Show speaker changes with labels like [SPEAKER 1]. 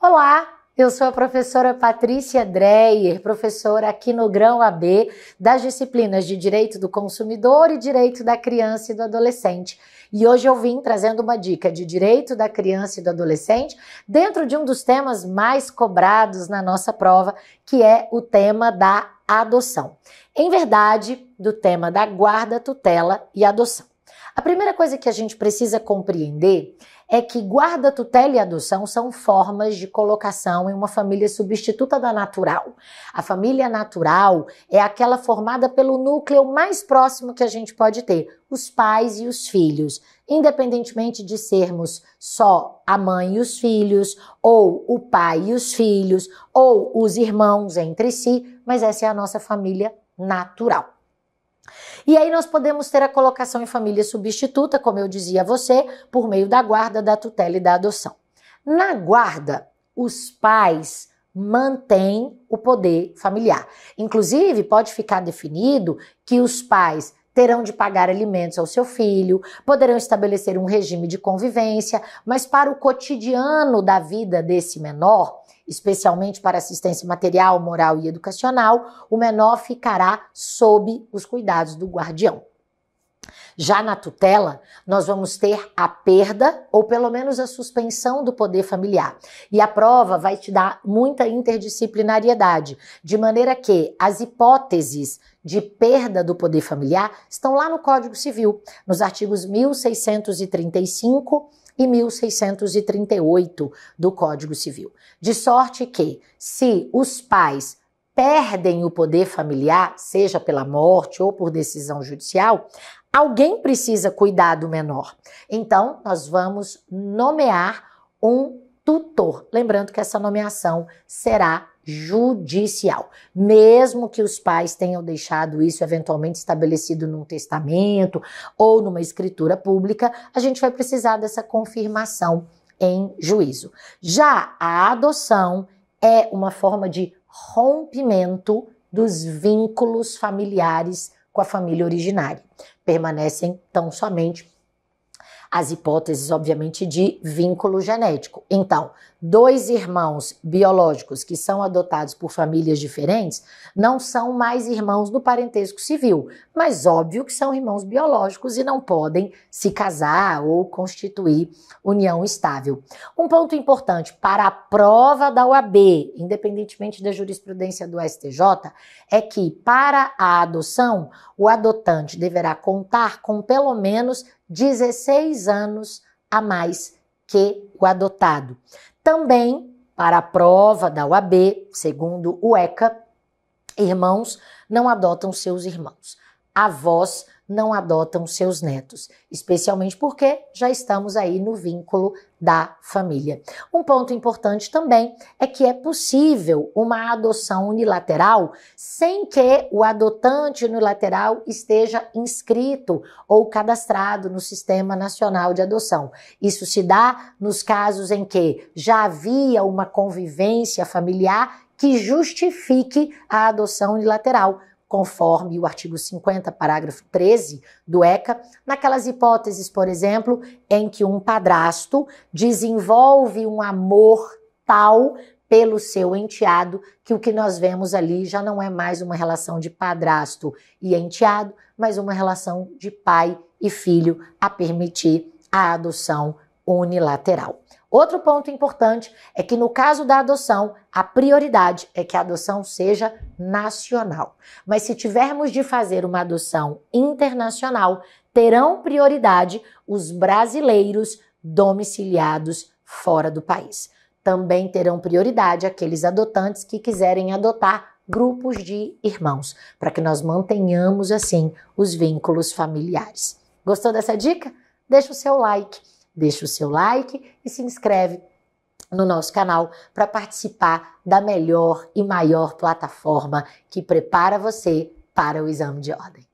[SPEAKER 1] Olá, eu sou a professora Patrícia Dreyer, professora aqui no Grão AB das disciplinas de Direito do Consumidor e Direito da Criança e do Adolescente. E hoje eu vim trazendo uma dica de Direito da Criança e do Adolescente dentro de um dos temas mais cobrados na nossa prova, que é o tema da adoção. Em verdade, do tema da guarda, tutela e adoção. A primeira coisa que a gente precisa compreender é que guarda, tutela e adoção são formas de colocação em uma família substituta da natural. A família natural é aquela formada pelo núcleo mais próximo que a gente pode ter, os pais e os filhos. Independentemente de sermos só a mãe e os filhos, ou o pai e os filhos, ou os irmãos entre si, mas essa é a nossa família natural. E aí nós podemos ter a colocação em família substituta, como eu dizia a você, por meio da guarda, da tutela e da adoção. Na guarda, os pais mantêm o poder familiar. Inclusive, pode ficar definido que os pais terão de pagar alimentos ao seu filho, poderão estabelecer um regime de convivência, mas para o cotidiano da vida desse menor, especialmente para assistência material, moral e educacional, o menor ficará sob os cuidados do guardião. Já na tutela, nós vamos ter a perda ou pelo menos a suspensão do poder familiar. E a prova vai te dar muita interdisciplinariedade, de maneira que as hipóteses de perda do poder familiar estão lá no Código Civil, nos artigos 1635 e 1638 do Código Civil. De sorte que, se os pais perdem o poder familiar, seja pela morte ou por decisão judicial, Alguém precisa cuidar do menor. Então, nós vamos nomear um tutor. Lembrando que essa nomeação será judicial. Mesmo que os pais tenham deixado isso eventualmente estabelecido num testamento ou numa escritura pública, a gente vai precisar dessa confirmação em juízo. Já a adoção é uma forma de rompimento dos vínculos familiares com a família originária. Permanecem tão somente as hipóteses, obviamente, de vínculo genético. Então, dois irmãos biológicos que são adotados por famílias diferentes não são mais irmãos do parentesco civil, mas óbvio que são irmãos biológicos e não podem se casar ou constituir união estável. Um ponto importante para a prova da OAB, independentemente da jurisprudência do STJ, é que para a adoção, o adotante deverá contar com pelo menos 16 dois anos a mais que o adotado. Também, para a prova da UAB, segundo o ECA, irmãos não adotam seus irmãos avós não adotam seus netos, especialmente porque já estamos aí no vínculo da família. Um ponto importante também é que é possível uma adoção unilateral sem que o adotante unilateral esteja inscrito ou cadastrado no Sistema Nacional de Adoção. Isso se dá nos casos em que já havia uma convivência familiar que justifique a adoção unilateral conforme o artigo 50, parágrafo 13 do ECA, naquelas hipóteses, por exemplo, em que um padrasto desenvolve um amor tal pelo seu enteado, que o que nós vemos ali já não é mais uma relação de padrasto e enteado, mas uma relação de pai e filho a permitir a adoção unilateral. Outro ponto importante é que no caso da adoção, a prioridade é que a adoção seja nacional. Mas se tivermos de fazer uma adoção internacional, terão prioridade os brasileiros domiciliados fora do país. Também terão prioridade aqueles adotantes que quiserem adotar grupos de irmãos, para que nós mantenhamos assim os vínculos familiares. Gostou dessa dica? Deixa o seu like. Deixa o seu like e se inscreve no nosso canal para participar da melhor e maior plataforma que prepara você para o exame de ordem.